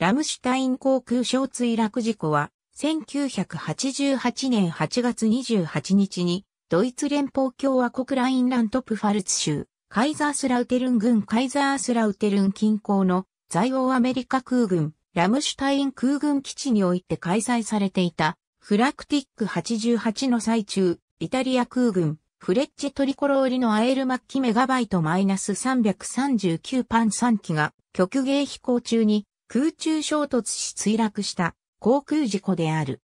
ラムシュタイン航空小墜落事故は、1988年8月28日に、ドイツ連邦共和国ラインラントプファルツ州、カイザースラウテルン軍カイザースラウテルン近郊の在欧アメリカ空軍、ラムシュタイン空軍基地において開催されていた、フラクティック88の最中、イタリア空軍、フレッチトリコローリのアエルマッキメガバイトマイナス339パン3機が、極芸飛行中に空中衝突し墜落した航空事故である。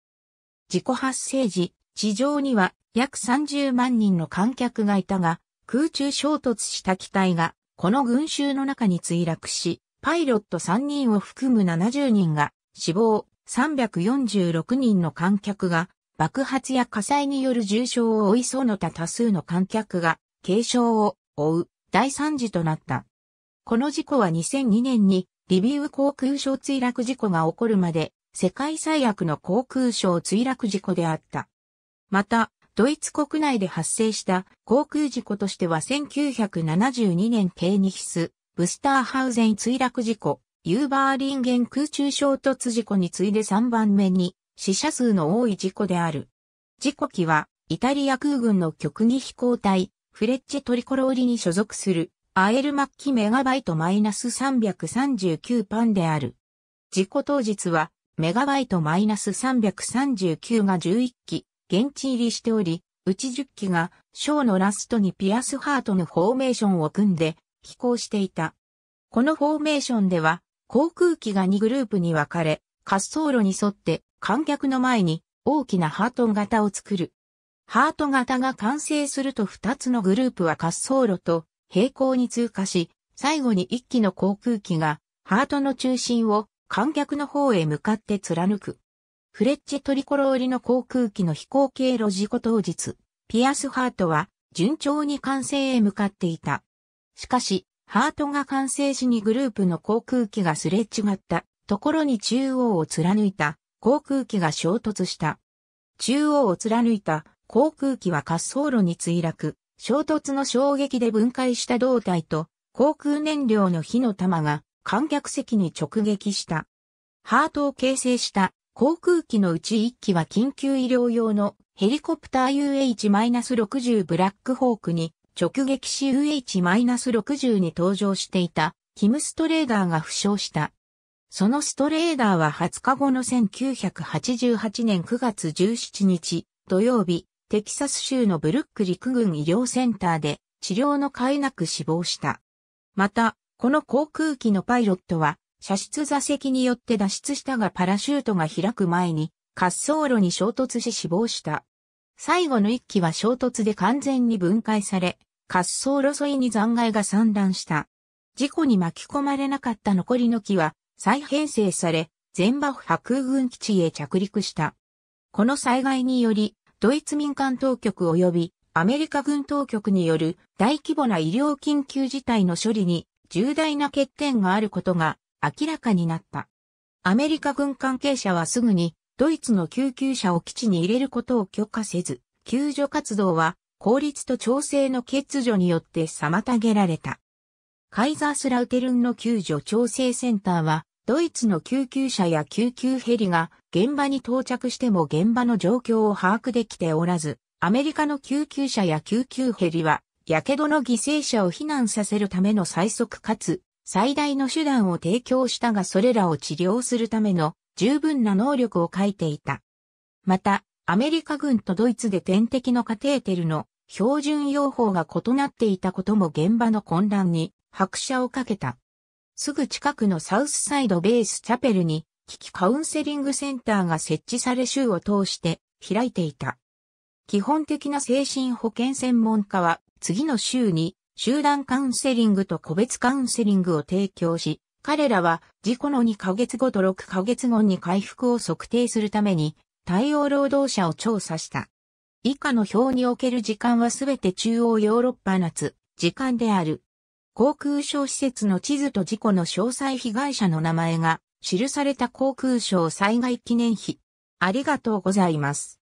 事故発生時、地上には約30万人の観客がいたが、空中衝突した機体がこの群衆の中に墜落し、パイロット3人を含む70人が死亡、346人の観客が爆発や火災による重傷を負いそうの他多数の観客が軽傷を負う大惨事となった。この事故は2002年にリビウ航空省墜落事故が起こるまで、世界最悪の航空省墜落事故であった。また、ドイツ国内で発生した航空事故としては1972年ケーニヒス、ブスターハウゼン墜落事故、ユーバーリンゲン空中衝突事故に次いで3番目に死者数の多い事故である。事故機はイタリア空軍の極技飛行隊、フレッチェトリコローリに所属するアエル末期メガバイトマイナス339パンである。事故当日は、メガバイトマイナス339が11機、現地入りしており、うち10機が、ショーのラストにピアスハートのフォーメーションを組んで、飛行していた。このフォーメーションでは、航空機が2グループに分かれ、滑走路に沿って観客の前に大きなハート型を作る。ハート型が完成すると2つのグループは滑走路と平行に通過し、最後に一機の航空機がハートの中心を観客の方へ向かって貫く。フレッチトリコローリの航空機の飛行経路事故当日、ピアスハートは順調に完成へ向かっていた。しかし、ハートが完成時にグループの航空機がすれ違ったところに中央を貫いた航空機が衝突した。中央を貫いた航空機は滑走路に墜落。衝突の衝撃で分解した胴体と航空燃料の火の玉が観客席に直撃した。ハートを形成した航空機のうち1機は緊急医療用のヘリコプター UH-60 ブラックホークに直撃し UH-60 に搭乗していたキム・ストレーダーが負傷した。そのストレーダーは20日後の1988年9月17日土曜日テキサス州のブルック陸軍医療センターで治療の甲斐なく死亡した。また、この航空機のパイロットは、射出座席によって脱出したがパラシュートが開く前に、滑走路に衝突し死亡した。最後の一機は衝突で完全に分解され、滑走路沿いに残骸が散乱した。事故に巻き込まれなかった残りの機は、再編成され、全馬ッ空軍基地へ着陸した。この災害により、ドイツ民間当局及びアメリカ軍当局による大規模な医療緊急事態の処理に重大な欠点があることが明らかになった。アメリカ軍関係者はすぐにドイツの救急車を基地に入れることを許可せず、救助活動は効率と調整の欠如によって妨げられた。カイザースラウテルンの救助調整センターはドイツの救急車や救急ヘリが現場に到着しても現場の状況を把握できておらず、アメリカの救急車や救急ヘリは、火傷の犠牲者を避難させるための最速かつ最大の手段を提供したがそれらを治療するための十分な能力を欠いていた。また、アメリカ軍とドイツで点滴のカテーテルの標準用法が異なっていたことも現場の混乱に拍車をかけた。すぐ近くのサウスサイドベースチャペルに、危機カウンセリングセンターが設置され州を通して開いていた。基本的な精神保健専門家は、次の週に集団カウンセリングと個別カウンセリングを提供し、彼らは事故の2ヶ月後と6ヶ月後に回復を測定するために対応労働者を調査した。以下の表における時間はすべて中央ヨーロッパ夏、時間である。航空省施設の地図と事故の詳細被害者の名前が記された航空省災害記念碑。ありがとうございます。